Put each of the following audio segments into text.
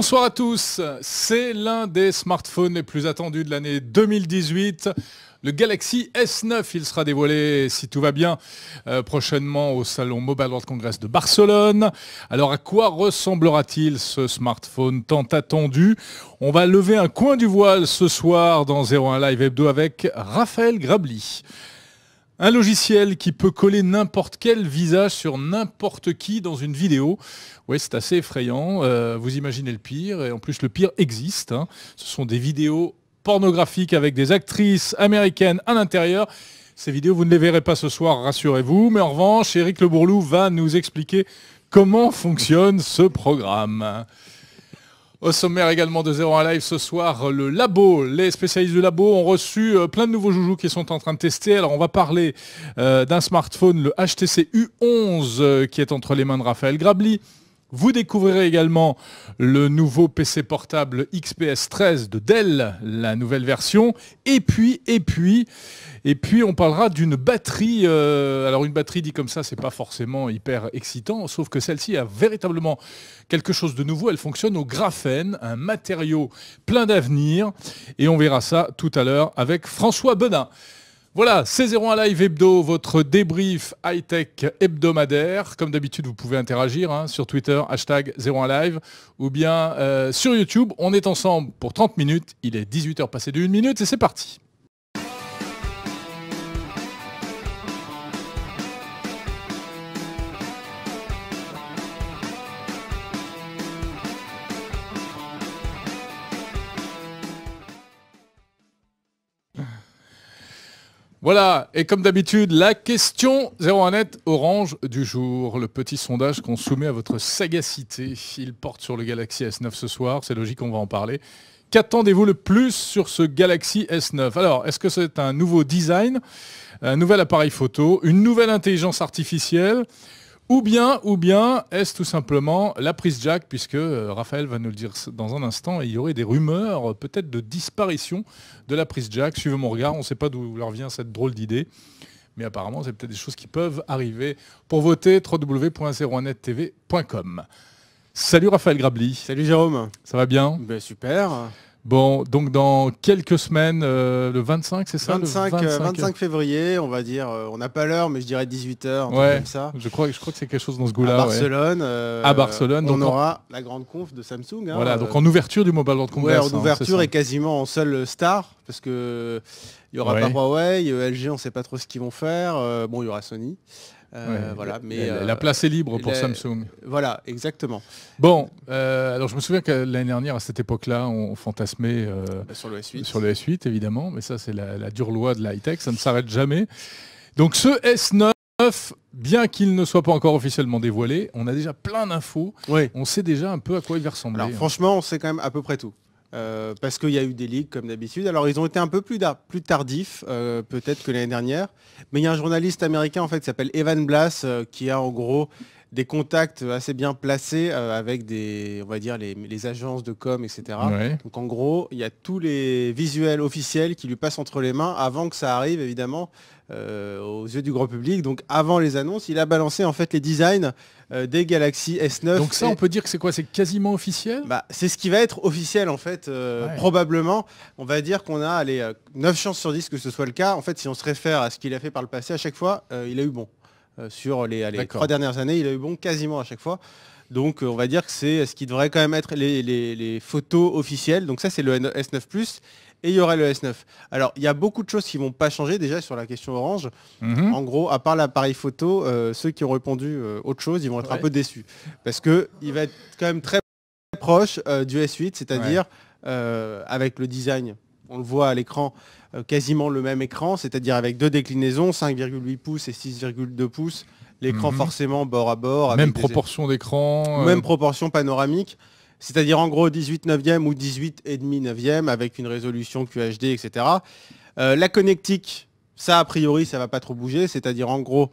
Bonsoir à tous, c'est l'un des smartphones les plus attendus de l'année 2018. Le Galaxy S9, il sera dévoilé, si tout va bien, euh, prochainement au salon Mobile World Congress de Barcelone. Alors à quoi ressemblera-t-il ce smartphone tant attendu On va lever un coin du voile ce soir dans 01 Live Hebdo avec Raphaël Grabli. Un logiciel qui peut coller n'importe quel visage sur n'importe qui dans une vidéo. Oui, c'est assez effrayant. Euh, vous imaginez le pire. Et en plus, le pire existe. Hein. Ce sont des vidéos pornographiques avec des actrices américaines à l'intérieur. Ces vidéos, vous ne les verrez pas ce soir, rassurez-vous. Mais en revanche, Éric Le Bourlou va nous expliquer comment fonctionne ce programme. Au sommaire également de 01 à live ce soir, le labo, les spécialistes du labo ont reçu euh, plein de nouveaux joujoux qui sont en train de tester. Alors on va parler euh, d'un smartphone, le HTC U11, euh, qui est entre les mains de Raphaël Grabli. Vous découvrirez également le nouveau PC portable XPS 13 de Dell, la nouvelle version. Et puis, et puis, et puis, on parlera d'une batterie. Euh, alors, une batterie dit comme ça, c'est pas forcément hyper excitant, sauf que celle-ci a véritablement quelque chose de nouveau. Elle fonctionne au graphène, un matériau plein d'avenir. Et on verra ça tout à l'heure avec François Benin. Voilà, c'est 01 Live Hebdo, votre débrief high-tech hebdomadaire. Comme d'habitude, vous pouvez interagir hein, sur Twitter, hashtag 01 Live, ou bien euh, sur YouTube. On est ensemble pour 30 minutes. Il est 18h passé de 1 minute et c'est parti. Voilà, et comme d'habitude, la question 01net orange du jour. Le petit sondage qu'on soumet à votre sagacité. Il porte sur le Galaxy S9 ce soir, c'est logique, on va en parler. Qu'attendez-vous le plus sur ce Galaxy S9 Alors, est-ce que c'est un nouveau design, un nouvel appareil photo, une nouvelle intelligence artificielle ou bien, ou bien, est-ce tout simplement la prise jack, puisque euh, Raphaël va nous le dire dans un instant, et il y aurait des rumeurs euh, peut-être de disparition de la prise jack. Suivez mon regard, on ne sait pas d'où leur vient cette drôle d'idée mais apparemment, c'est peut-être des choses qui peuvent arriver. Pour voter, www01 Salut Raphaël Grabli. Salut Jérôme. Ça va bien ben, Super. Bon, donc dans quelques semaines, euh, le 25, c'est ça 25, le 25, euh, euh, février, on va dire, on n'a pas l'heure, mais je dirais 18h, ouais, ça. Je crois, je crois que c'est quelque chose dans ce goût-là. À Barcelone. à Barcelone. On aura la grande conf de Samsung. Hein, voilà, donc en ouverture du Mobile World Congress. en hein, ouverture et quasiment en seule star, parce que il n'y aura pas Huawei, LG, on ne sait pas trop ce qu'ils vont faire. bon, il y aura Sony. Euh, voilà, mais, la, euh, place est libre pour Samsung. Voilà, exactement. Bon, euh, alors je me souviens que l'année dernière, à cette époque-là, on fantasmait sur, le S8. évidemment, mais ça c'est la, dure loi de la high-tech, ça ne s'arrête jamais. Donc ce S9 bien qu'il ne soit pas encore officiellement dévoilé, on a déjà plein d'infos. On sait déjà un peu à quoi il va ressembler. Alors, hein. franchement, on sait quand même à peu près tout. Euh, parce qu'il y a eu des ligues comme d'habitude. Alors ils ont été un peu plus, tardifs euh, peut-être que l'année dernière, mais il y a un journaliste américain en fait qui s'appelle Evan Blass euh, qui a en gros des contacts assez bien placés avec des, on va dire les, agences de com, etc. Donc en gros, il y a tous les visuels officiels qui lui passent entre les mains avant que ça arrive évidemment euh, aux yeux du grand public. Donc avant les annonces, il a balancé en fait les designs euh, des Galaxy S9. Donc ça, on peut dire que c'est quoi C'est quasiment officiel bah, C'est ce qui va être officiel en fait, euh, probablement. On va dire qu'on a les 9 chances sur 10 que ce soit le cas. En fait, si on se réfère à ce qu'il a fait par le passé, à chaque fois, il a eu bon. sur les, les trois dernières années, il a eu bon quasiment à chaque fois. Donc on va dire que c'est ce qui devrait quand même être les, photos officielles. Donc ça c'est le S9 et il y aurait le S9. Alors, il y a beaucoup de choses qui vont pas changer déjà sur la question orange. Mhm. En gros, à part l'appareil photo, euh, ceux qui ont répondu euh, autre chose, ils vont être un peu déçus. Parce que il va être quand même très proche euh, du S8, c'est-à-dire avec le design, on le voit à l'écran, quasiment le même écran, c'est-à-dire avec deux déclinaisons, 5,8 pouces et 6,2 pouces. L'écran mhm. forcément bord à bord. même proportion d'écran. Même proportion panoramique c'est-à-dire en gros 18 9e ou 18 et demi 9e avec une résolution QHD, etc. Euh, la connectique, ça a priori, ça ne va pas trop bouger, c'est-à-dire en gros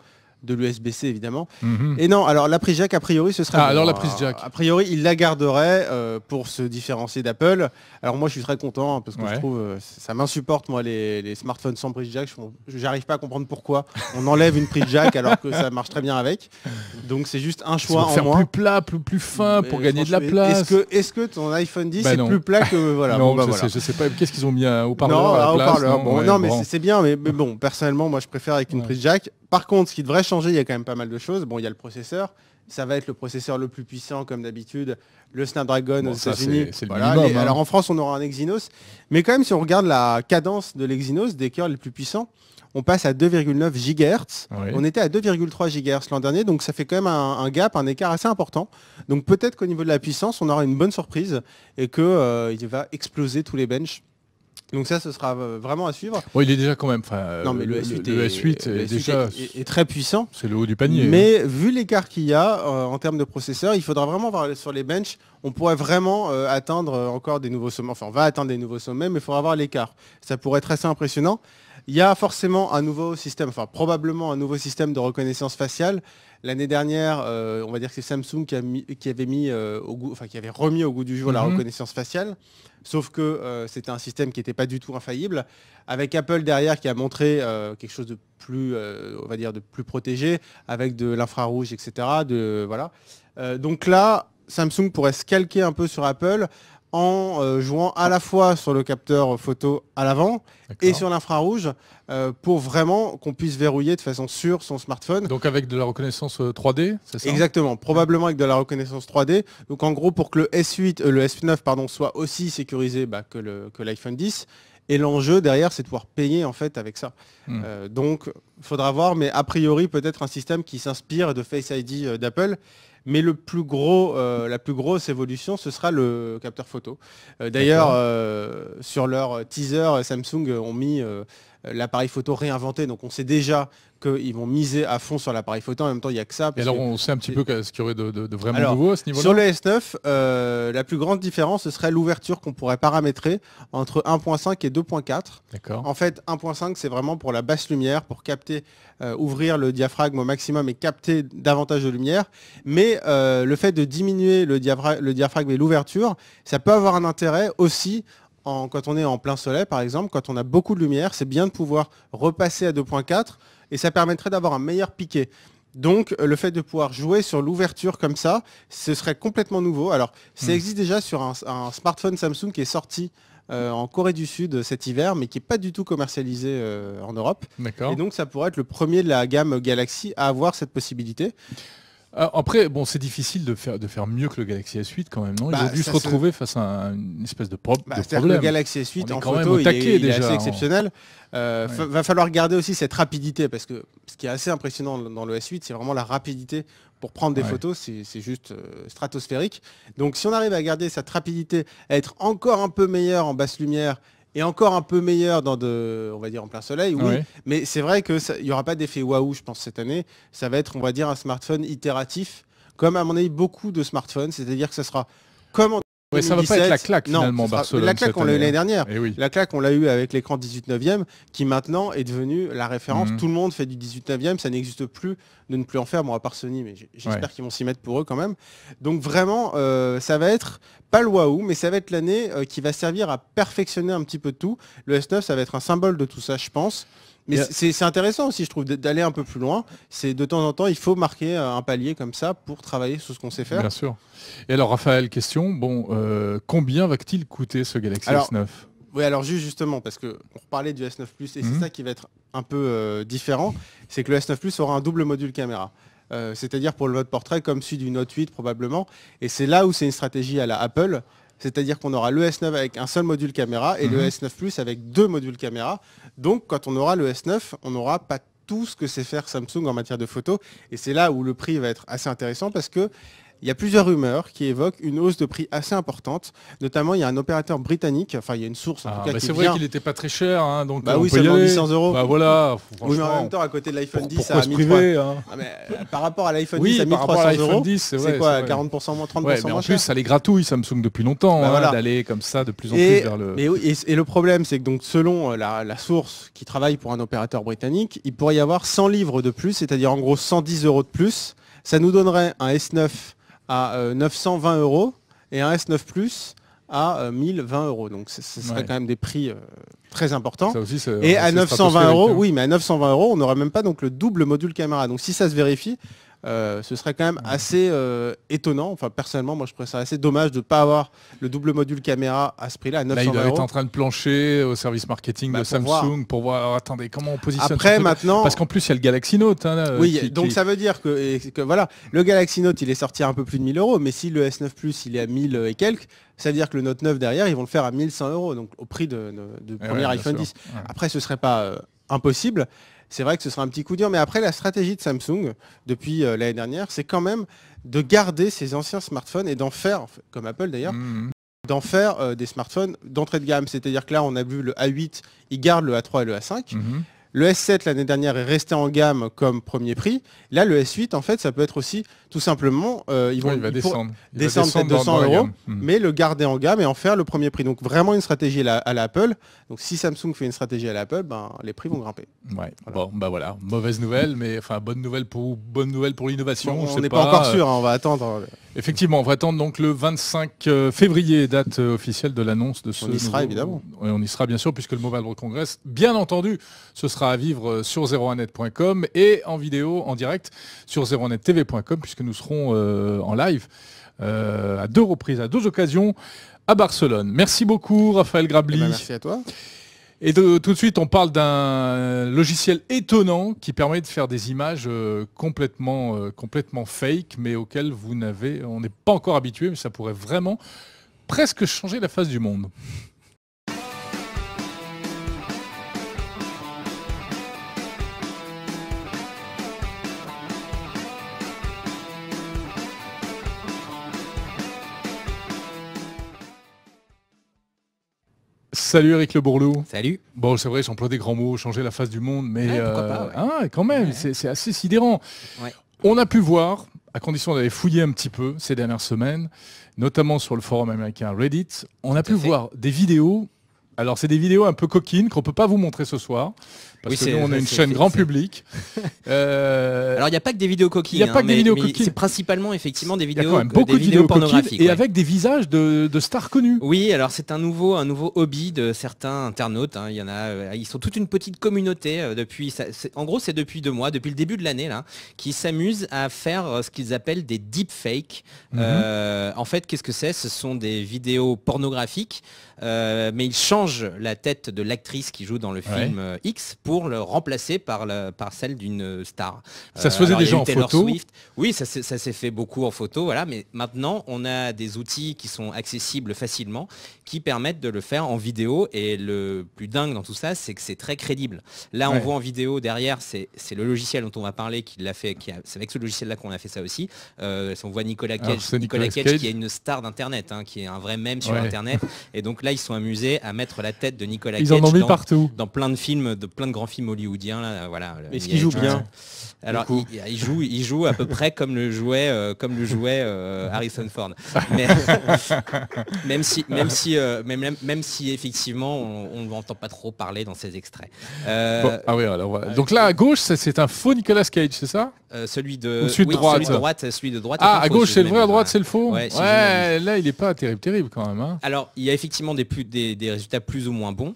de l'USB-C évidemment. Mhm. Et non, alors la prise jack, a priori, ce serait... Ah, alors la prise jack. A priori, il la garderait euh, pour se différencier d'Apple. Alors moi, je suis très content hein, parce que je trouve, euh, ça m'insupporte, moi, les, smartphones sans prise jack. Je n'arrive pas à comprendre pourquoi on enlève une prise jack alors que ça marche très bien avec. Donc c'est juste un choix en faire plus plat, plus, fin pour gagner de la place. Est-ce que, est que ton iPhone 10 bah est plus plat que... Voilà, bah je, sais, pas, qu'est-ce qu'ils ont mis euh, au parleur Non, mais c'est bien, mais, bon, personnellement, moi je préfère avec une prise jack par contre, ce qui devrait changer, il y a quand même pas mal de choses. Bon, il y a le processeur. Ça va être le processeur le plus puissant, comme d'habitude, le Snapdragon aux États-Unis. Hein. Alors en France, on aura un Exynos. Mais quand même, si on regarde la cadence de l'Exynos, des cœurs les plus puissants, on passe à 2,9 GHz. On était à 2,3 GHz l'an dernier, donc ça fait quand même un, gap, un écart assez important. Donc peut-être qu'au niveau de la puissance, on aura une bonne surprise et qu'il euh, va exploser tous les benches. Donc ça, ce sera euh, vraiment à suivre. Oui, il est déjà quand même. Euh, le, S8 est, très puissant. C'est le haut du panier. Hein. Mais vu l'écart qu'il y a euh, en termes de processeurs, il faudra vraiment voir sur les benches. On pourrait vraiment atteindre encore des nouveaux sommets. Enfin, on va atteindre des nouveaux sommets, mais il faudra avoir l'écart. Ça pourrait être assez impressionnant. Il y a forcément un nouveau système, enfin probablement un nouveau système de reconnaissance faciale. L'année dernière, on va dire que c'est Samsung qui, avait mis, enfin, qui avait remis au goût du jour la mhm. reconnaissance faciale. Sauf que euh, c'était un système qui n'était pas du tout infaillible. Avec Apple derrière qui a montré euh, quelque chose de plus, euh, on va dire, de plus protégé, avec de l'infrarouge, etc. De, voilà. donc là, Samsung pourrait se calquer un peu sur Apple en euh, jouant à la fois sur le capteur photo à l'avant et sur l'infrarouge euh, pour vraiment qu'on puisse verrouiller de façon sûre son smartphone. Donc avec de la reconnaissance 3D, euh, c'est Exactement, probablement avec de la reconnaissance 3D. Donc en gros pour que le S8 le S9 pardon soit aussi sécurisé bah, que l'iPhone 10 et l'enjeu derrière, c'est de pouvoir payer en fait avec ça. Hmm. donc, faudra voir, mais a priori, peut-être un système qui s'inspire de Face ID d'Apple mais le plus gros, euh, la plus grosse évolution, ce sera le capteur photo. Euh, d'ailleurs, euh, sur leur teaser, Samsung ont mis euh, l'appareil photo réinventé. Donc on sait déjà qu'ils vont miser à fond sur l'appareil photo. En même temps, il n'y a que ça. Et alors on sait un petit peu ce qu'il y aurait de, vraiment nouveau à ce niveau-là. Sur le S9, euh, la plus grande différence, ce serait l'ouverture qu'on pourrait paramétrer entre 1.5 et 2.4. En fait, 1.5, c'est vraiment pour la basse lumière, pour capter, euh, ouvrir le diaphragme au maximum et capter davantage de lumière. Mais le fait de diminuer le, le diaphragme et l'ouverture, ça peut avoir un intérêt aussi quand on est en plein soleil, par exemple, quand on a beaucoup de lumière, c'est bien de pouvoir repasser à 2.4 et ça permettrait d'avoir un meilleur piqué. Donc le fait de pouvoir jouer sur l'ouverture comme ça, ce serait complètement nouveau. Alors ça hmm. existe déjà sur un, smartphone Samsung qui est sorti euh, en Corée du Sud cet hiver, mais qui n'est pas du tout commercialisé euh, en Europe. Et donc ça pourrait être le premier de la gamme Galaxy à avoir cette possibilité. Ah, après, bon, c'est difficile de faire, de faire mieux que le Galaxy S8 quand même, non Ils bah, dû se retrouver face à une espèce de, bah, problème. le Galaxy S8 en photo, est, assez hein. exceptionnel. Euh, va falloir garder aussi cette rapidité, parce que ce qui est assez impressionnant dans le S8, c'est vraiment la rapidité pour prendre des photos, c'est juste euh, stratosphérique. Donc si on arrive à garder cette rapidité, à être encore un peu meilleur en basse lumière et encore un peu meilleur dans de, on va dire en plein soleil, oui. Mais c'est vrai qu'il n'y aura pas d'effet waouh, je pense, cette année. Ça va être, on va dire, un smartphone itératif, comme à mon avis beaucoup de smartphones, c'est-à-dire que ce sera comme en Ouais, ça va pas être la claque finalement Barcelone. La claque on l'a eu l'année hein. dernière. Eh la claque on l'a eu avec l'écran 9 e qui maintenant est devenue la référence. Mhm. Tout le monde fait du 18 9 e ça n'existe plus de ne plus en faire. Bon à part Sony, mais j'espère qu'ils vont s'y mettre pour eux quand même. Donc vraiment, euh, ça va être pas le waouh, mais ça va être l'année euh, qui va servir à perfectionner un petit peu tout. Le S9, ça va être un symbole de tout ça, je pense. Mais euh, c'est intéressant aussi, je trouve, d'aller un peu plus loin. C'est de temps en temps, il faut marquer euh, un palier comme ça pour travailler sur ce qu'on sait faire. Bien sûr. Et alors, Raphaël, question. Bon, euh, combien va-t-il coûter ce Galaxy S9 oui, alors juste justement, parce qu'on parlait du S9 Plus, et c'est mhm. ça qui va être un peu différent, c'est que le S9 Plus aura un double module caméra. c'est-à-dire pour le mode portrait comme celui du Note 8 probablement. Et c'est là où c'est une stratégie à la Apple, c'est-à-dire qu'on aura le S9 avec un seul module caméra et le mhm. S9 Plus avec deux modules caméra. Donc, quand on aura le S9, on n'aura pas tout ce que sait faire Samsung en matière de photo. Et c'est là où le prix va être assez intéressant parce que il y a plusieurs rumeurs qui évoquent une hausse de prix assez importante. Notamment, il y a un opérateur britannique, enfin il y a une source en ah, tout cas bah C'est vrai qu'il n'était pas très cher, hein, donc bah euh, on oui, 800 euros. Bah voilà. Oui, mais un même à côté de l'iPhone 10, à 1300 euros. Par rapport à l'iPhone 10, à 1300 euros, c'est quoi 40% moins, 30% ouais, mais En plus, ça les gratouille Samsung depuis longtemps bah hein, d'aller comme ça de plus en plus vers le. Mais et, et, le problème, c'est que donc selon euh, la, source qui travaille pour un opérateur britannique, il pourrait y avoir 100 livres de plus, c'est-à-dire en gros 110 euros de plus. Ça nous donnerait un S9 à 920 euh, euros et un S9 Plus à 1020 euh, euros. Donc ce serait quand même des prix euh, très importants. et à 920 euros, hein. oui, mais à 920 euros, on n'aurait même pas donc le double module caméra. Donc si ça se vérifie, euh, ce serait quand même assez euh, étonnant. Enfin, personnellement, moi, je ça assez dommage de ne pas avoir le double module caméra à ce prix-là, à 900 Là, il doit être en train de plancher au service marketing bah, de Samsung pour voir. attendez, comment on positionne Parce qu'en plus, il y a le Galaxy Note. Hein, euh, oui, donc ça veut dire que, voilà, le Galaxy Note, il est sorti à un peu plus de 1000 euros, mais si le S9 Plus, il est à 1000 et quelques, c'est à dire que le Note 9 derrière, ils vont le faire à 1100 euros, donc au prix de, eh premier iPhone 10. Après, ce ne serait pas impossible, c'est vrai que ce sera un petit coup dur. Mais après, la stratégie de Samsung depuis euh, l'année dernière, c'est quand même de garder ses anciens smartphones et d'en faire, comme Apple d'ailleurs, mmh. d'en faire euh, des smartphones d'entrée de gamme. C'est-à-dire que là, on a vu le A8, il garde le A3 et le A5. Le S7 l'année dernière est resté en gamme comme premier prix. Là, le S8, en fait, ça peut être aussi tout simplement, euh, ils vont il va descendre, descendre, 200 euros, hmm. mais le garder en gamme et en faire le premier prix. Donc vraiment une stratégie à l'Apple. Donc si Samsung fait une stratégie à l'Apple, ben, les prix vont grimper. Ouais. Bon, bah voilà, mauvaise nouvelle, mais enfin bonne nouvelle pour bonne nouvelle pour l'innovation. on n'est pas, encore sûr, euh, hein, on va attendre. Euh, Effectivement, on va attendre donc le 25 février, date officielle de l'annonce de ce. On y sera évidemment. Et on y sera bien sûr, puisque le Mobile World Congress, bien entendu, ce sera à vivre sur 01net.com et en vidéo, en direct, sur 01net.tv.com, puisque nous serons euh, en live euh, à deux reprises, à deux occasions, à Barcelone. Merci beaucoup, Raphaël Grabli. Eh ben, merci à toi. Et tout de suite, on parle d'un logiciel étonnant qui permet de faire des images euh, complètement, complètement fake, mais auquel vous n'avez, on n'est pas encore habitué, mais ça pourrait vraiment presque changer la face du monde. Salut Eric Le Bourlou. Salut. Bon, c'est vrai, j'emploie des grands mots, changer la face du monde, mais euh, hein, quand même, c'est assez sidérant. On a pu voir, à condition d'aller fouiller un petit peu ces dernières semaines, notamment sur le forum américain Reddit, on a pu voir des vidéos. Alors, c'est des vidéos un peu coquines qu'on ne peut pas vous montrer ce soir, parce nous, on a une chaîne grand public. Euh, alors, il n'y a pas que des vidéos coquilles. Il n'y a pas hein, que des vidéos coquilles. C'est principalement, effectivement, des vidéos, beaucoup vidéos, pornographiques. Et avec des visages de, stars connues. Oui, alors c'est un nouveau, un nouveau hobby de certains internautes. Hein. Il y en a, euh, ils sont toute une petite communauté euh, depuis. en gros, c'est depuis deux mois, depuis le début de l'année, là, qui s'amusent à faire ce qu'ils appellent des deepfakes. Mhm. en fait, qu'est-ce que c'est Ce sont des vidéos pornographiques, mais ils changent la tête de l'actrice qui joue dans le film X pour le remplacer par, par celle d'une star. Ça se faisait euh, déjà en photo Oui, ça, ça s'est fait beaucoup en photo, voilà, mais maintenant on a des outils qui sont accessibles facilement, qui permettent de le faire en vidéo, et le plus dingue dans tout ça, c'est que c'est très crédible. Là, on voit en vidéo, derrière, c'est le logiciel dont on va parler qui l'a fait, c'est avec ce logiciel-là qu'on a fait ça aussi. Euh, on voit Nicolas ah, Cage, qui est une star d'Internet, hein, qui est un vrai mème sur Internet, et donc là, ils sont amusés à mettre la tête de Nicolas Cage dans, partout. dans plein de films, de plein de grand film hollywoodien. Là, voilà, Mais ce qu'il joue bien. Alors, il, joue, il joue à peu près comme le jouait, euh, comme le jouait euh, Harrison Ford. même si, même si, euh, même, même, si effectivement, on ne l'entend pas trop parler dans ces extraits. Ah donc là à gauche, c'est un faux Nicolas Cage, c'est ça Celui de celui de droite, celui de droite, Ah, à gauche c'est le vrai, à droite c'est le faux. Ouais, là il n'est pas terrible, terrible quand même. Hein. Alors, il y a effectivement des, plus, des, résultats plus ou moins bons,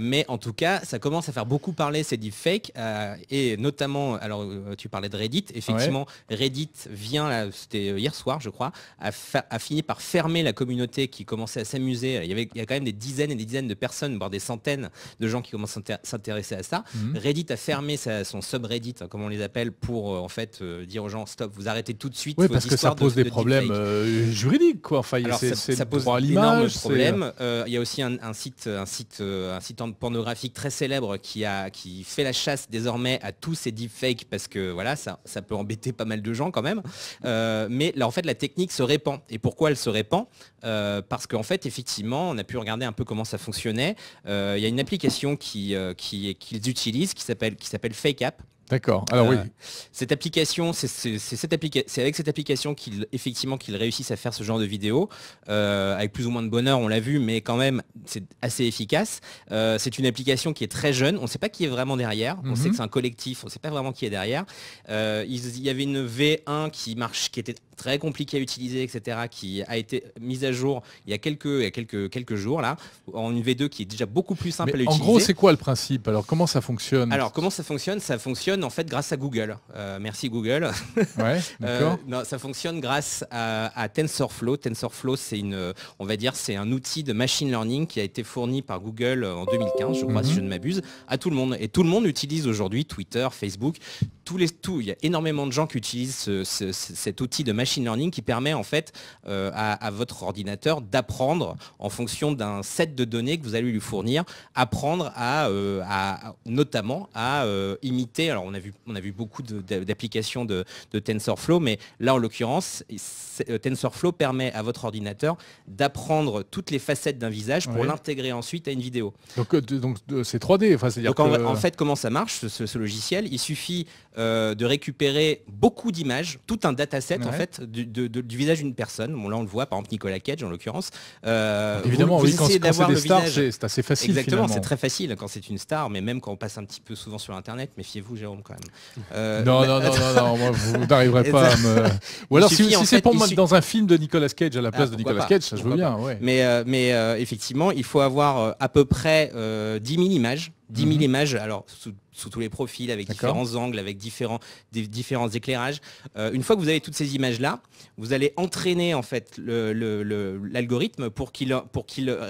mais en tout cas, ça commence à faire beaucoup parlé, c'est dit fake euh, et notamment, alors euh, tu parlais de Reddit, effectivement, Reddit vient, c'était euh, hier soir, je crois, a, fini par fermer la communauté qui commençait à s'amuser. Il y avait il a quand même des dizaines et des dizaines de personnes, voire des centaines de gens qui commencent à s'intéresser à ça. Mhm. Reddit a fermé sa, son subreddit, hein, comme on les appelle, pour en fait dire aux gens stop, vous arrêtez tout de suite. Oui, parce que ça pose des problèmes juridiques, quoi. Enfin, alors, ça, pose un énorme problèmes. Il y a aussi un, un, site, un site, un site pornographique très célèbre qui qui, fait la chasse désormais à tous ces deepfakes parce que voilà, ça, ça peut embêter pas mal de gens quand même. Euh, mais là, en fait, la technique se répand. Et pourquoi elle se répand euh, Parce qu'en fait, effectivement, on a pu regarder un peu comment ça fonctionnait. Euh, il y a une application qu'ils qui, qu'ils utilisent qui s'appelle Fake App D'accord. Alors oui. Euh, cette application, c'est avec cette application qu'ils effectivement qu'ils réussissent à faire ce genre de vidéo euh, avec plus ou moins de bonheur, on l'a vu, mais quand même c'est assez efficace. Euh, c'est une application qui est très jeune. On ne sait pas qui est vraiment derrière. On sait mhm. que c'est un collectif. On ne sait pas vraiment qui est derrière. il y avait une V1 qui marche, qui était très compliqué à utiliser, etc., qui a été mise à jour il y a quelques, il quelques, quelques jours, là, en une V2 qui est déjà beaucoup plus simple à utiliser. En gros, c'est quoi le principe Alors, comment ça fonctionne Alors, comment ça fonctionne Ça fonctionne en fait grâce à Google. Euh, merci Google. Euh, ça fonctionne grâce à, TensorFlow. TensorFlow, c'est une, on va dire, c'est un outil de machine learning qui a été fourni par Google en 2015, je crois, si mhm. je ne m'abuse, à tout le monde. Et tout le monde utilise aujourd'hui Twitter, Facebook les, tout, il y a énormément de gens qui utilisent cet outil de machine learning qui permet en fait euh, à, votre ordinateur d'apprendre en fonction d'un set de données que vous allez lui fournir, apprendre à, euh, notamment à euh, imiter. Alors on a vu, on a vu beaucoup d'applications de, TensorFlow, mais là en l'occurrence, TensorFlow permet à votre ordinateur d'apprendre toutes les facettes d'un visage pour l'intégrer ensuite à une vidéo. Donc donc c'est 3D. en, fait comment ça marche ce, ce logiciel Il suffit euh, de récupérer beaucoup d'images, tout un dataset en fait du, visage d'une personne. là on le voit, par exemple Nicolas Cage en l'occurrence. Euh, Évidemment, vous, d'avoir quand, c'est des stars, c'est assez facile. Exactement, c'est très facile quand c'est une star, mais même quand on passe un petit peu souvent sur Internet, méfiez-vous Jérôme quand même. Euh, non, non, non, non, non, moi, vous n'arriverez pas à me... Ou alors si, c'est pour moi dans un film de Nicolas Cage à la ah, place de Nicolas Cage, ça je veux bien. Mais, mais effectivement, il faut avoir à peu près 10 000 images 10 000 mhm. images, alors sous, tous les profils, avec différents angles, avec différents, différents éclairages. Euh, une fois que vous avez toutes ces images-là, vous allez entraîner en fait l'algorithme pour qu'il pour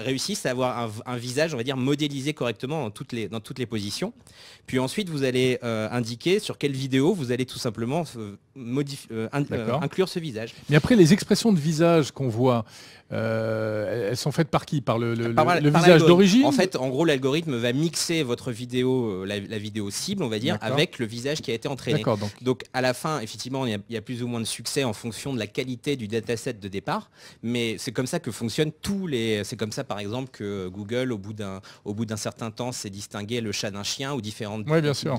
réussisse à avoir un, visage, on va dire, modélisé correctement dans toutes les, dans toutes les positions. Puis ensuite, vous allez euh, indiquer sur quelle vidéo vous allez tout simplement euh, inclure ce visage. Mais après, les expressions de visage qu'on voit, elles sont faites par qui Par le, visage d'origine En fait, en gros, l'algorithme va mixer votre vidéo, euh, la, vidéo cible, on va dire, avec le visage qui a été entraîné. Donc. à la fin, effectivement, il y, a, plus ou moins de succès en fonction de la qualité du dataset de départ, mais c'est comme ça que fonctionnent tous les. C'est comme ça, par exemple, que Google, au bout d'un au bout d'un certain temps, s'est distingué le chat d'un chien ou différentes. Oui, bien sûr.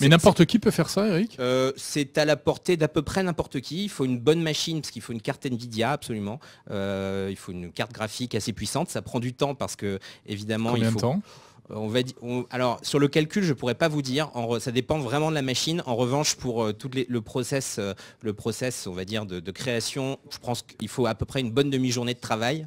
Mais n'importe qui peut faire ça, Eric. Euh, c'est à la portée d'à peu près n'importe qui. Il faut une bonne machine parce qu'il faut une carte Nvidia absolument. Euh, il faut une carte graphique assez puissante. Ça prend du temps parce que évidemment il faut. Euh, va, alors sur le calcul, je ne pourrais pas vous dire. ça dépend vraiment de la machine. En revanche, pour euh, tout le process, euh, le process, on va dire de, création, je pense qu'il faut à peu près une bonne demi-journée de travail.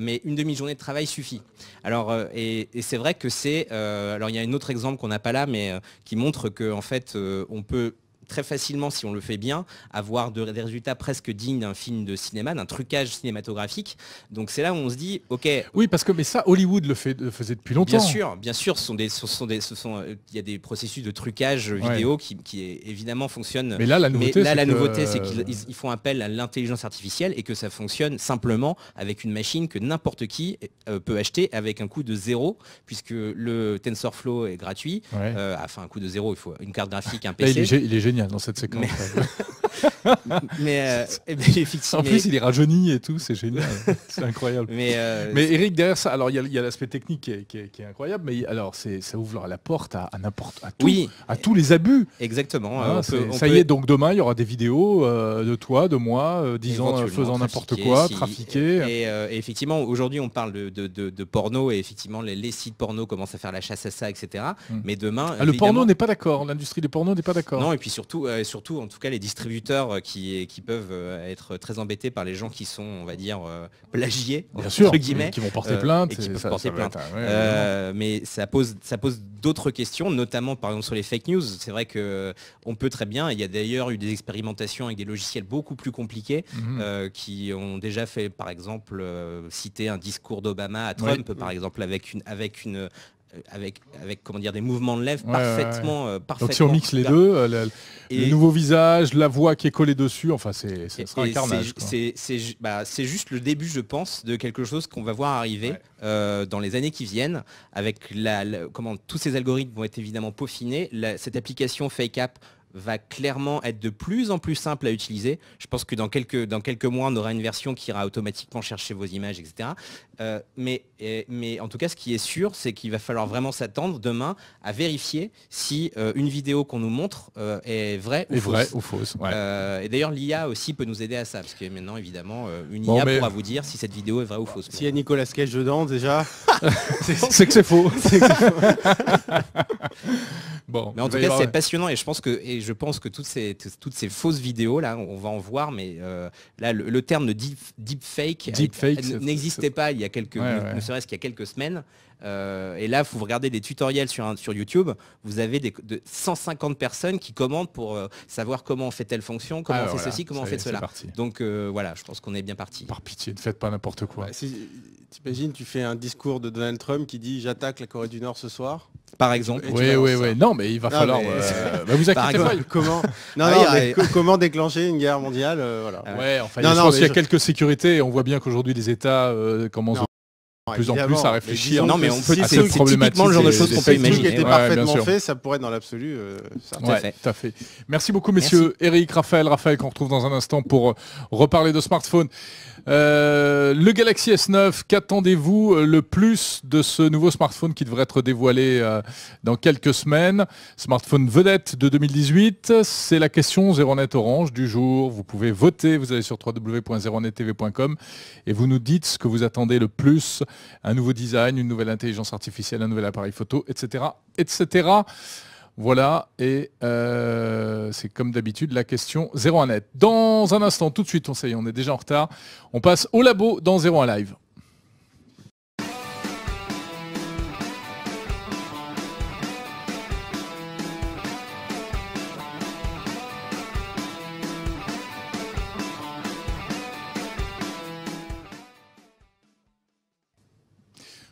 mais une demi-journée de travail suffit. Alors et, c'est vrai que c'est. alors il y a un autre exemple qu'on n'a pas là, mais qui montre que en fait on peut très facilement, si on le fait bien, avoir de, des résultats presque dignes d'un film de cinéma, d'un trucage cinématographique. Donc c'est là où on se dit, ok. Oui, parce que mais ça, Hollywood le, fait, faisait depuis longtemps. Bien sûr, bien sûr, ce sont des, ce sont des, ce sont, euh, il y a des processus de trucage vidéo qui, évidemment fonctionnent. Mais là, la nouveauté, la nouveauté, c'est euh, qu'ils font appel à l'intelligence artificielle et que ça fonctionne simplement avec une machine que n'importe qui euh, peut acheter avec un coût de zéro, puisque le TensorFlow est gratuit. enfin, un coût de zéro, il faut une carte graphique, un PC dans cette séquence. Euh, eh en plus, il est rajeuni et tout, c'est génial, c'est incroyable. Mais, euh, mais, Eric, derrière ça, alors il y a, l'aspect technique qui est, incroyable, mais alors ça ouvre la porte à, n'importe, à, tous les abus. Exactement. Hein, euh, ça y est, donc demain, il y aura des vidéos de toi, de moi, disant, faisant n'importe quoi, trafiquer Et, effectivement, aujourd'hui, on parle de, porno et effectivement, les, sites porno commencent à faire la chasse à ça, etc. Hmm. Mais demain, ah, le porno n'est pas d'accord, l'industrie du porno n'est pas d'accord. Non, et puis surtout, euh, et surtout, en tout cas, les distributeurs euh, qui, euh, qui peuvent être très embêtés par les gens qui sont, on va dire, plagiés, Bien entre sûr, guillemets. Qui vont porter plainte. Et qui peuvent porter plainte. mais ça pose, ça pose d'autres questions, notamment par exemple sur les fake news. C'est vrai qu'on peut très bien, il y a d'ailleurs eu des expérimentations avec des logiciels beaucoup plus compliqués mhm. qui ont déjà fait, par exemple, citer un discours d'Obama à Trump, par exemple, avec, une, avec une, euh, avec, avec comment dire, des mouvements de lèvres parfaitement, parfaitement, euh, Donc si on mixe les deux, euh, le, nouveau visage, la voix qui est collée dessus, enfin c'est sera bah, C'est juste le début, je pense, de quelque chose qu'on va voir arriver dans les années qui viennent, avec la, comment tous ces algorithmes vont être évidemment peaufinés. cette application Fake va clairement être de plus en plus simple à utiliser. Je pense que dans quelques, dans quelques mois, on aura une version qui ira automatiquement chercher vos images, etc. mais mais en tout cas, ce qui est sûr, c'est qu'il va falloir vraiment s'attendre demain à vérifier si euh, une vidéo qu'on nous montre euh, est vraie ou fausse. Euh, et d'ailleurs, l'IA aussi peut nous aider à ça, parce que maintenant, évidemment, une IA pourra vous dire si cette vidéo est vraie ou fausse. S'il y a Nicolas Cage dedans, déjà, c'est que c'est faux. bon, mais en tout cas, c'est passionnant, et je pense que, et je pense que toutes ces, toutes ces fausses vidéos là, on va en voir, mais là, le, terme de deep, deep fake, n'existait pas il y a quelques serait-ce qu'il y a quelques semaines. Euh, et là, vous regardez des tutoriels sur, un, sur YouTube, vous avez des, de 150 personnes qui commentent pour euh, savoir comment on fait telle fonction, comment ah, on fait ceci, comment on fait cela. Donc euh, voilà, je pense qu'on est bien parti. Par pitié, ne faites pas n'importe quoi. Bah, si, T'imagines, tu fais un discours de Donald Trump qui dit j'attaque la Corée du Nord ce soir par exemple. Oui, oui, oui. Non, mais il va falloir. vous inquiétez Comment... comment déclencher une guerre mondiale voilà. Ouais, enfin, non, y a quelques sécurités. On voit bien qu'aujourd'hui, les États commencent plus en plus à réfléchir. Non, mais on peut c'est typiquement le genre de choses qu'on peut imaginer. était parfaitement fait, ça pourrait être dans l'absolu. Euh, tout à fait. Merci beaucoup, messieurs. Eric, Raphaël, Raphaël, qu'on retrouve dans un instant pour euh, reparler de smartphone. Euh, le Galaxy S9, qu'attendez-vous le plus de ce nouveau smartphone qui devrait être dévoilé dans quelques semaines Smartphone vedette de 2018, c'est la question 0net Orange du jour. Vous pouvez voter, vous allez sur www0 et vous nous dites ce que vous attendez le plus un nouveau design, une nouvelle intelligence artificielle, un nouvel appareil photo, etc. etc. Voilà, et euh, c'est comme d'habitude la question 01 net. Dans un instant, tout de suite, on sait, on est déjà en retard. On passe au labo dans 01 live.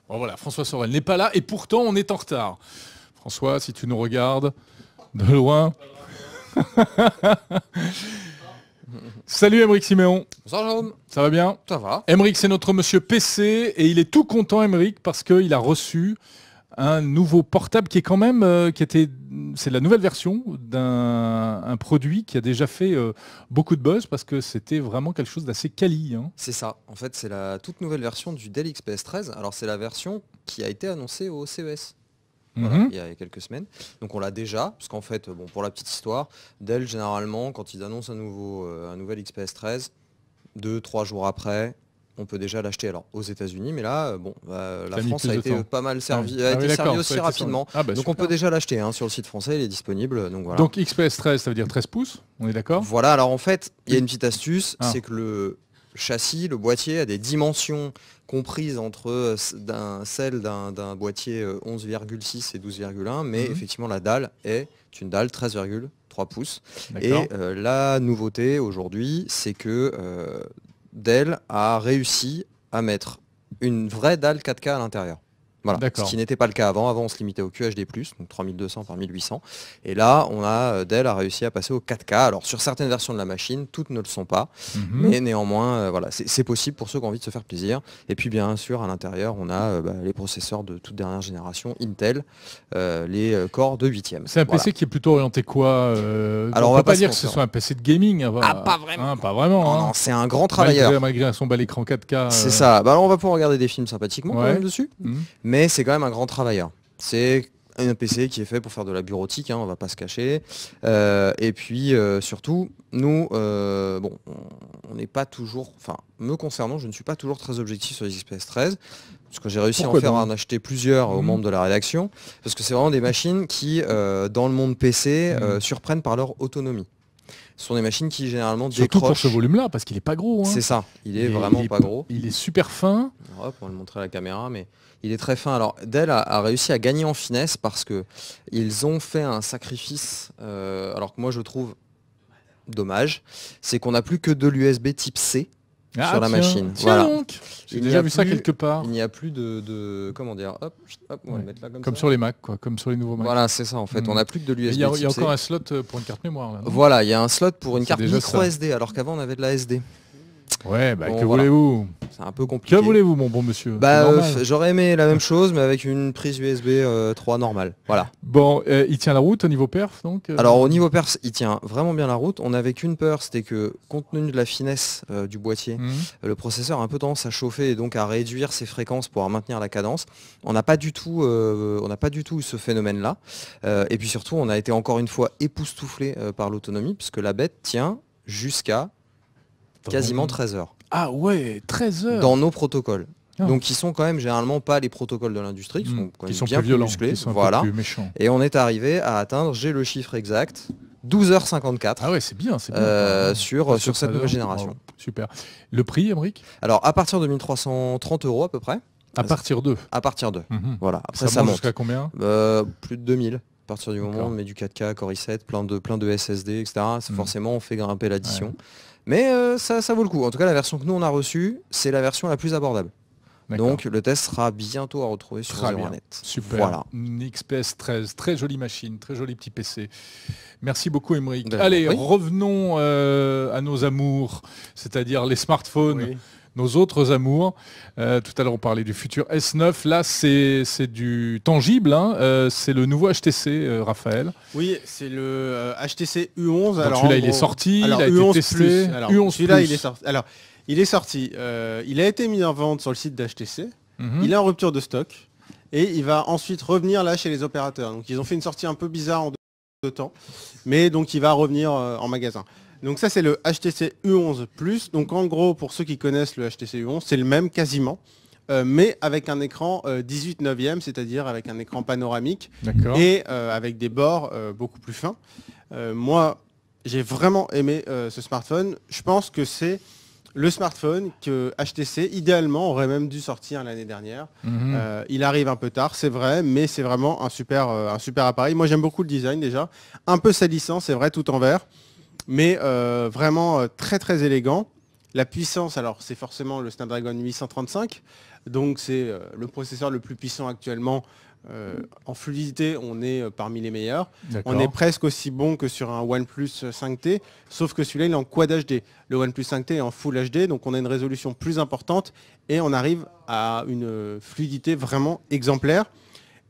Bon voilà, François Sorel n'est pas là et pourtant on est en retard. François, si tu nous regardes de loin. Salut Emric Siméon. Bonjour Ça va bien Ça va. émeric c'est notre monsieur PC et il est tout content Emric, parce qu'il a reçu un nouveau portable qui est quand même, euh, qui était, c'est la nouvelle version d'un produit qui a déjà fait euh, beaucoup de buzz parce que c'était vraiment quelque chose d'assez quali. Hein. C'est ça. En fait, c'est la toute nouvelle version du Dell XPS 13. Alors c'est la version qui a été annoncée au CES. Mhm. il y a quelques semaines. Donc on l'a déjà, parce qu'en fait, bon, pour la petite histoire, Dell généralement, quand ils annoncent un, nouveau, euh, un nouvel XPS 13, deux, trois jours après, on peut déjà l'acheter alors aux États-Unis, mais là, euh, bon, bah, la France a été euh, pas mal servie, ah, a ah été servi aussi rapidement. Ah, bah, donc on peut déjà l'acheter hein, sur le site français, il est disponible. Donc, voilà. donc XPS 13, ça veut dire 13 pouces, on est d'accord Voilà, alors en fait, il y a une petite astuce, c'est que le châssis, le boîtier a des dimensions comprises entre euh, celles d'un boîtier 11,6 et 12,1, mais mhm. effectivement la dalle est une dalle 13,3 pouces. Et la nouveauté aujourd'hui, c'est que Dell a réussi à mettre une vraie dalle 4K à l'intérieur ce qui n'était pas le cas avant. Avant, on se limitait au QHD+, donc 3200 par 1800. Et là, on a, euh, Dell a réussi à passer au 4K. Alors, sur certaines versions de la machine, toutes ne le sont pas. Mhm. Mais néanmoins, euh, voilà, c'est possible pour ceux qui ont envie de se faire plaisir. Et puis, bien sûr, à l'intérieur, on a euh, bah, les processeurs de toute dernière génération, Intel, les corps de 8e. C'est un PC qui est plutôt orienté quoi Alors, on, ne peut pas, dire que ce soit un PC de gaming. Hein, ah, pas vraiment. Hein, pas hein. C'est un grand travailleur. Malgré, son bel écran 4K. C'est ça. Bah, alors, on va pouvoir regarder des films sympathiquement quand même dessus. Mhm mais c'est quand même un grand travailleur. C'est un e PC qui est fait pour faire de la bureautique, hein, on va pas se cacher. Euh, et puis euh, surtout, nous, euh, bon, on n'est pas toujours, enfin, me concernant, je ne suis pas toujours très objectif sur les XPS 13, parce que j'ai réussi à en faire, en acheter plusieurs aux membres mhm. de la rédaction, parce que c'est vraiment des machines qui, dans le monde PC, mhm. surprennent par leur autonomie. Ce sont des machines qui généralement décrochent. Surtout pour ce volume-là, parce qu'il est pas gros. Hein. C'est ça, il est vraiment pas gros. Il est super fin. Hop, on va le montrer à la caméra, mais il est très fin. Alors Dell a, réussi à gagner en finesse parce que ils ont fait un sacrifice, euh, alors que moi je trouve dommage, c'est qu'on n'a plus que de l'USB type C ah, sur la machine. voilà. J'ai déjà vu ça quelque part. Il n'y a plus de, comment dire comme, sur les Mac comme sur les nouveaux Mac. Voilà, c'est ça en fait. On n'a hmm. plus que de l'USB. Il y a, encore un slot euh, pour une carte mémoire là, Voilà, il y a un slot pour une carte micro SD alors qu'avant on avait de la SD. Ouais, bah, que voulez-vous C'est un peu compliqué. Que voulez-vous, mon bon monsieur bah, euh, j'aurais aimé la même chose, mais avec une prise USB 3 euh, normale. Voilà. Bon, euh, il tient la route au niveau perf, donc Alors, au niveau perf, il tient vraiment bien la route. On n'avait qu'une peur, c'était que, compte tenu de la finesse du boîtier, mmh. le processeur a un peu tendance à chauffer et donc à réduire ses fréquences pour maintenir la cadence. On n'a pas du tout, on n'a pas du tout ce phénomène-là. et puis surtout, on a été encore une fois époustouflé par l'autonomie, puisque la bête tient jusqu'à Quasiment 13 heures. Ah ouais, 13 heures. Dans nos protocoles. Ah. Donc qui sont quand même généralement pas les protocoles de l'industrie, qui hmm. sont, quand même bien plus, musclés, sont voilà. Et on est arrivé à atteindre, j'ai le chiffre exact, 12h54. Ah ouais, c'est bien, c'est bien. Euh, sur, sur, cette nouvelle génération. super. Le prix, Emmerich Alors à partir de 1330 euros à peu près. À partir de À partir de. Mhm. Voilà. Après, ça, monte, jusqu'à combien euh, Plus de 2000 à partir du moment où on met du 4K, Core i7, plein de, plein de SSD, etc. Mhm. Forcément, on fait grimper l'addition. Mais euh, ça, vaut le coup. En tout cas, la version que nous on a reçue, c'est la version la plus abordable. Donc le test sera bientôt à retrouver sur Internet. Super. Voilà. XPS 13, très jolie machine, très joli petit PC. Merci beaucoup Emeric. Allez, revenons euh, à nos amours, c'est-à-dire les smartphones nos autres amours. Euh, tout à l'heure, on parlait du futur S9. Là, c'est du tangible. Hein. Euh, c'est le nouveau HTC, euh, Raphaël. Oui, c'est le HTC U11. celui-là, il est sorti. il a été Alors, il est sorti. Alors, il est sorti. il a été mis en vente sur le site d'HTC. Mhm. Il est en rupture de stock. Et il va ensuite revenir là chez les opérateurs. Donc, ils ont fait une sortie un peu bizarre en deux temps. Mais donc, il va revenir en magasin. Donc ça, c'est le HTC U11 Plus. Donc en gros, pour ceux qui connaissent le HTC U11, c'est le même quasiment. Euh, mais avec un écran 18 euh, 18 neuvième, c'est-à-dire avec un écran panoramique et euh, avec des bords beaucoup plus fins. moi, j'ai vraiment aimé ce smartphone. Je pense que c'est le smartphone que HTC, idéalement, aurait même dû sortir l'année dernière. Mhm. il arrive un peu tard, c'est vrai, mais c'est vraiment un super, un super appareil. Moi, j'aime beaucoup le design déjà. Un peu salissant, c'est vrai, tout en vert mais euh, vraiment euh, très très élégant. La puissance, alors c'est forcément le Snapdragon 835, donc c'est euh, le processeur le plus puissant actuellement. en fluidité, on est parmi les meilleurs. On est presque aussi bon que sur un OnePlus 5T, sauf que celui-là, il est en Quad HD. Le OnePlus 5T est en Full HD, donc on a une résolution plus importante et on arrive à une fluidité vraiment exemplaire.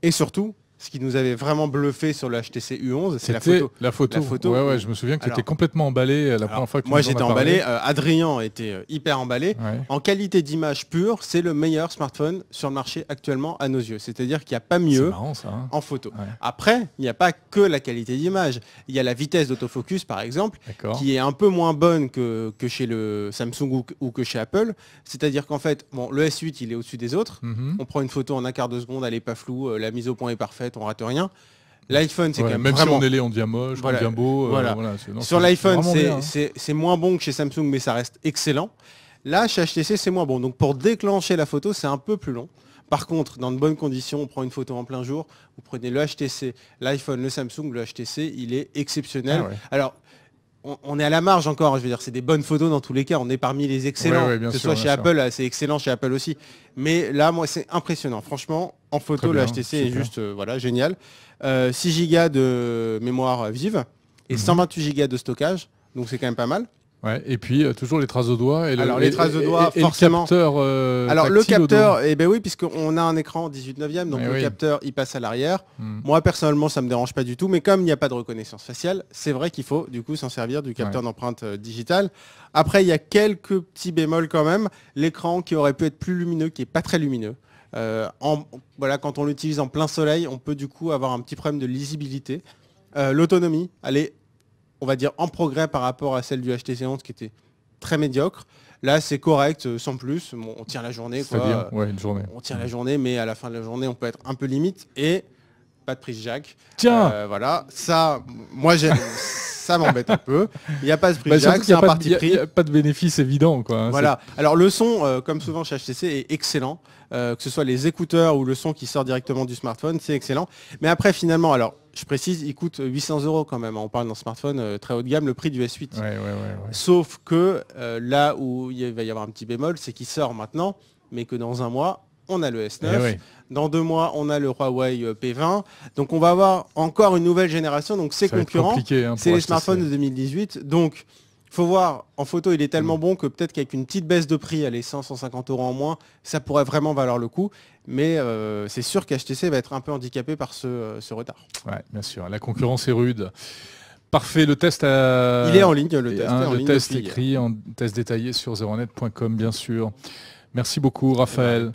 Et surtout, ce qui nous avait vraiment bluffé sur le HTC U11, c'est la photo. La photo. Ouais, ouais, je me souviens que tu étais complètement emballé euh, la première fois que Moi, j'étais emballé. Euh, Adrien était euh, hyper emballé. En qualité d'image pure, c'est le meilleur smartphone sur le marché actuellement à nos yeux. C'est-à-dire qu'il n'y a pas mieux hein. en photo. Après, il n'y a pas que la qualité d'image. Il y a la vitesse d'autofocus, par exemple, qui est un peu moins bonne que, que chez le Samsung ou, que chez Apple. C'est-à-dire qu'en fait, bon, le S8, il est au-dessus des autres. Mm-hmm. On prend une photo en un quart de seconde, elle n'est pas floue, la mise au point est parfaite on rate rien. L'iPhone, c'est quand même, vraiment... si on est on devient moche, on beau. Euh, voilà. Sur l'iPhone, hein. c'est moins bon que chez Samsung, mais ça reste excellent. Là, chez HTC, c'est moins bon. Donc pour déclencher la photo, c'est un peu plus long. Par contre, dans de bonnes conditions, on prend une photo en plein jour, vous prenez le HTC, l'iPhone, le Samsung, le HTC, il est exceptionnel. Ah Alors, on, est à la marge encore. Je veux dire, c'est des bonnes photos dans tous les cas. On est parmi les excellents, que ce soit chez Apple, c'est excellent chez Apple aussi. Mais là, moi, c'est impressionnant. Franchement, en photo, le HTC est, juste euh, voilà, génial. 6 euh, Go de mémoire vive et 128 mhm. Go de stockage. Donc c'est quand même pas mal et puis euh, toujours les traces de doigts. Et le, Alors les traces de doigts, forcément. capteur, euh, Alors le capteur, et eh ben oui, puisqu'on a un écran 18 neuvième, donc le capteur il passe à l'arrière. Hmm. Moi personnellement, ça me dérange pas du tout, mais comme il n'y a pas de reconnaissance faciale, c'est vrai qu'il faut du coup s'en servir du capteur d'empreinte euh, digitale. Après, il y a quelques petits bémols quand même. L'écran qui aurait pu être plus lumineux, qui est pas très lumineux. voilà, quand on l'utilise en plein soleil, on peut du coup avoir un petit problème de lisibilité. L'autonomie, elle est on va dire, en progrès par rapport à celle du HTC 11 qui était très médiocre. Là, c'est correct, euh, sans plus. on tient la journée. On tient la journée, mais à la fin de la journée, on peut être un peu limite. Et pas de prise jack. Tiens euh, Voilà, ça, moi, j'ai... ça m'embête un peu. Il n'y a pas de prix bah, jack, c'est un parti pris. a, pas de bénéfice évident. Quoi. Hein, voilà. Alors le son, euh, comme souvent chez HTC, est excellent. Euh, que ce soit les écouteurs ou le son qui sort directement du smartphone, c'est excellent. Mais après, finalement, alors je précise, il coûte 800 euros quand même. Hein. On parle d'un smartphone très haut de gamme, le prix du S8. Sauf que là où il va y avoir un petit bémol, c'est qu'il sort maintenant, mais que dans un mois, on a le S9. Eh Dans deux mois, on a le Huawei euh, P20. Donc on va avoir encore une nouvelle génération. Donc hein, c'est concurrent. c'est les smartphones de 2018. Donc il faut voir, en photo, il est tellement mm. bon que peut-être qu'avec une petite baisse de prix, à les 150 euros en moins, ça pourrait vraiment valoir le coup. Mais euh, c'est sûr qu'HTC va être un peu handicapé par ce, euh, retard. Oui, bien sûr. La concurrence est rude. Parfait, le test Il est en ligne, le test. Hein, est écrit, en test détaillé sur zeronet.com, bien sûr. Merci beaucoup, Raphaël.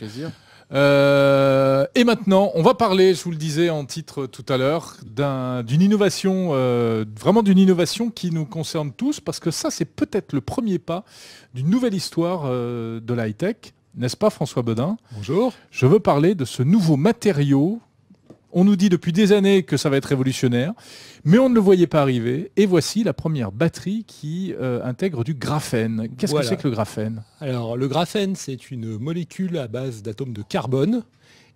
Euh, et maintenant, on va parler, je vous le disais en titre tout à l'heure, d'une innovation, euh, vraiment d'une innovation qui nous concerne tous, parce que ça, c'est peut-être le premier pas d'une nouvelle histoire euh, de la tech n'est-ce pas François Bedin Bonjour. Je veux parler de ce nouveau matériau on nous dit depuis des années que ça va être révolutionnaire, mais on ne le voyait pas arriver. Et voici la première batterie qui euh, intègre du graphène. Qu'est-ce que c'est que le graphène Alors, le graphène, c'est une molécule à base d'atomes de carbone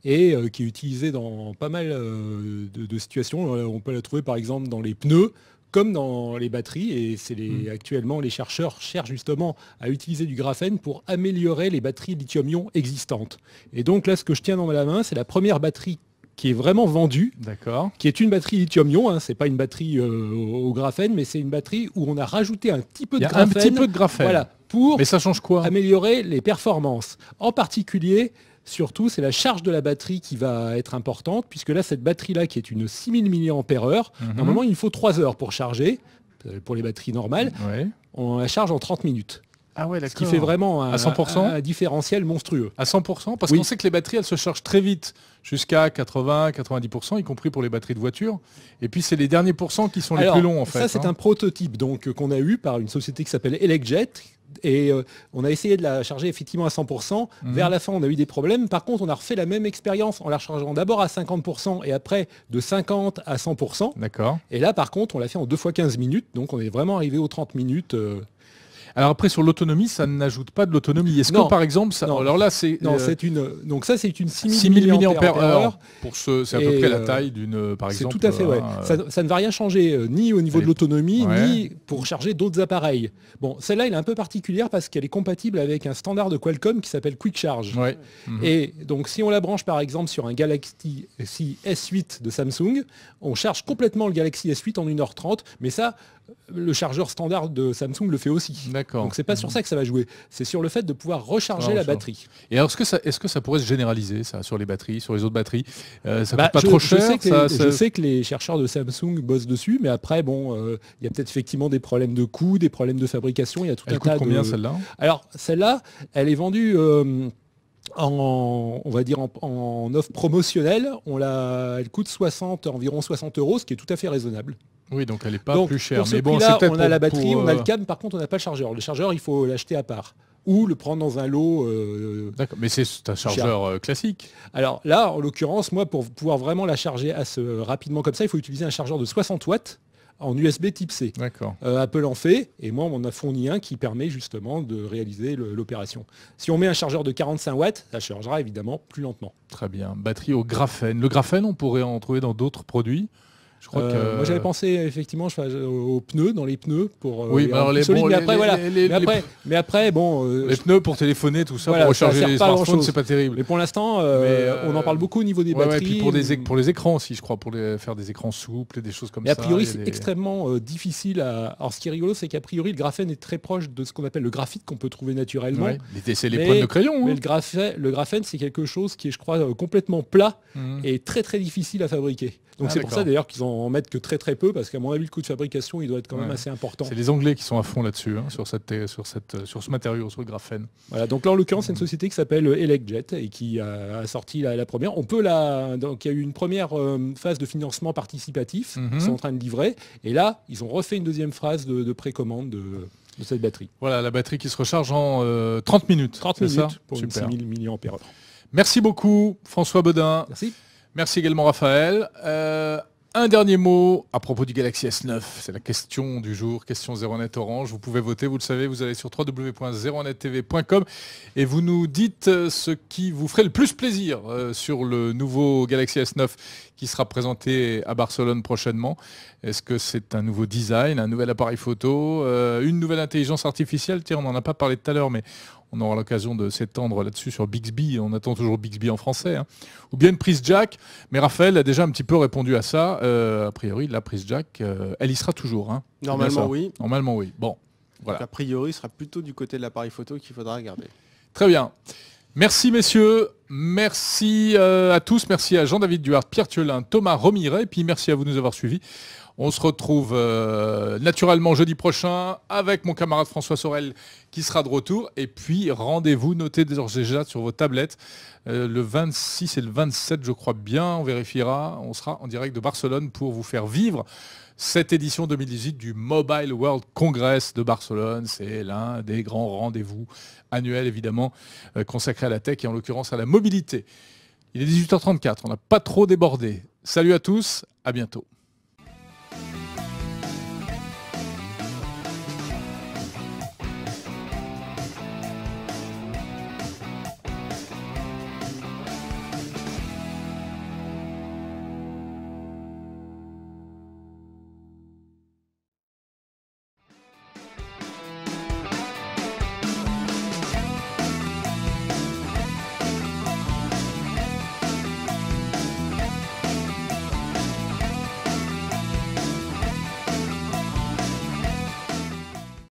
et euh, qui est utilisée dans pas mal euh, de, situations. On peut la trouver par exemple dans les pneus comme dans les batteries, et c'est hmm. actuellement les chercheurs cherchent justement à utiliser du graphène pour améliorer les batteries lithium-ion existantes. Et donc là, ce que je tiens dans la main, c'est la première batterie qui est vraiment vendue, D'accord. qui est une batterie lithium-ion. Hein. ce n'est pas une batterie euh, au graphène, mais c'est une batterie où on a rajouté un petit peu de graphène. petit peu de Voilà, pour ça change quoi améliorer les performances. En particulier, surtout, c'est la charge de la batterie qui va être importante, puisque là, cette batterie-là, qui est une 6000 mAh, mhm. normalement, il faut 3 heures pour charger, euh, pour les batteries normales. On la charge en 30 minutes. Ah ouais, Ce qui fait vraiment un, à 100%. différentiel monstrueux. À 100%, parce qu'on sait que les batteries, elles se chargent très vite, jusqu'à 80-90%, y compris pour les batteries de voiture. Et puis c'est les derniers pourcents qui sont les plus longs en fait. Ça, c'est hein. un prototype donc euh, qu'on a eu par une société qui s'appelle Elecjet. et euh, on a essayé de la charger effectivement à 100%. Mhm. Vers la fin, on a eu des problèmes. Par contre, on a refait la même expérience en la rechargeant d'abord à 50% et après de 50 à 100%. D'accord. Et là, par contre, on l'a fait en 2 fois 15 minutes. Donc, on est vraiment arrivé aux 30 minutes. Euh, alors après, sur l'autonomie, ça n'ajoute pas de l'autonomie. Est-ce que par exemple, ça, alors là, euh, c'est une donc ça, c'est une 6000 mAh pour c'est à peu près la euh, taille d'une, euh, par exemple. C'est tout à fait. ça, ne va rien changer ni au niveau de l'autonomie ni pour charger d'autres appareils. Bon, celle-là, elle est un peu particulière parce qu'elle est compatible avec un standard de Qualcomm qui s'appelle Quick Charge. Et mhm. donc, si on la branche par exemple sur un Galaxy S8 de Samsung, on charge complètement le Galaxy S8 en 1h30, mais ça, le chargeur standard de Samsung le fait aussi. Donc, Donc c'est pas sur ça que ça va jouer, c'est sur le fait de pouvoir recharger la batterie. Et alors est-ce que ça, est-ce que ça pourrait se généraliser ça sur les batteries, sur les autres batteries euh, Ça bah, pas je, trop cher. que les, Je sais que les chercheurs de Samsung bossent dessus, mais après bon, euh, il y a peut-être effectivement des problèmes de coût, des problèmes de fabrication. Il y a tout elle un coûte combien celle-là Alors celle-là, elle est vendue. Euh, en, on va dire en, offre promotionnelle, on la, elle coûte 60, environ 60 euros, ce qui est tout à fait raisonnable. Oui, donc elle n'est pas plus chère. mais bon, là, on a la batterie, on a le euh, câble, par contre, on n'a pas le chargeur. Le chargeur, il faut l'acheter à part ou le prendre dans un lot. Euh, D'accord, mais c'est un chargeur euh, classique. Alors là, en l'occurrence, moi, pour pouvoir vraiment la charger rapidement comme ça, il faut utiliser un chargeur de 60 watts en USB type C. Euh, Apple en fait, et moi on a fourni un qui permet justement de réaliser l'opération. Si on met un chargeur de 45 watts, ça chargera évidemment plus lentement. Très bien. Batterie au graphène. Le graphène, on pourrait en trouver dans d'autres produits crois que... Euh, moi j'avais pensé effectivement je, euh, aux pneus, dans les pneus pour euh, oui, bah, solides, mais après voilà. mais, après, bon. les pneus pour téléphoner tout ça, pour recharger les smartphones, c'est pas terrible. Mais pour l'instant, on en parle beaucoup au niveau des batteries. et puis pour, des, pour les écrans aussi, je crois, pour les, faire des écrans souples et des choses comme ça. A priori, c'est extrêmement difficile à. Alors ce qui est rigolo, c'est qu'a priori le graphène est très proche de ce qu'on appelle le graphite qu'on peut trouver naturellement. mais c'est les points de crayon. Mais hein. le, graphène, c'est quelque chose qui est, je crois, complètement plat mmh. et très très difficile à fabriquer. Donc ah, c'est pour ça d'ailleurs qu'ils en mettent que très très peu, parce qu'à mon avis, le coût de fabrication, il doit être quand même assez important. C'est les Anglais qui sont à fond là-dessus, hein, euh, euh, sur, ce matériau, sur le graphène. Voilà, donc là en l'occurrence, c'est une mmh. société qui s'appelle euh, Elecjet, et qui a, sorti la, première. On peut la. Donc il y a eu une première phase de financement participatif, mmh. ils sont en train de livrer, et là, ils ont refait une deuxième phase de, précommande de cette batterie. Voilà, la batterie qui se recharge en 30 minutes. 30 minutes pour pour Super. 6000 mAh. Merci beaucoup, François Baudin. Merci. Merci également Raphaël. Euh, un dernier mot à propos du Galaxy S9. C'est la question du jour, question Zeronet net Orange. Vous pouvez voter, vous le savez, vous allez sur www.01nettv.com et vous nous dites euh, ce qui vous ferait le plus plaisir euh, sur le nouveau Galaxy S9 qui sera présenté à Barcelone prochainement. Est-ce que c'est un nouveau design, un nouvel appareil photo, une nouvelle intelligence artificielle Tiens, on n'en a pas parlé tout à l'heure, mais on aura l'occasion de s'étendre là-dessus sur Bixby, on attend toujours Bixby en français, hein. ou bien une prise jack, mais Raphaël a déjà un petit peu répondu à ça, euh, a priori la prise jack, euh, elle y sera toujours. Hein. Normalement oui. Normalement oui, bon. Voilà. a priori, ce sera plutôt du côté de l'appareil photo qu'il faudra regarder. Très bien. Merci messieurs, merci euh, à tous, merci à Jean-David Duarte, Pierre Thiolin, Thomas Romiret, et puis merci à vous de nous avoir suivis. On se retrouve euh, naturellement jeudi prochain avec mon camarade François Sorel qui sera de retour. Et puis rendez-vous, notez déjà sur vos tablettes euh, le 26 et le 27, je crois bien, on vérifiera. On sera en direct de Barcelone pour vous faire vivre cette édition 2018 du Mobile World Congress de Barcelone. C'est l'un des grands rendez-vous annuels, évidemment, euh, consacrés à la tech et en l'occurrence à la mobilité. Il est 18h34, on n'a pas trop débordé. Salut à tous, à bientôt.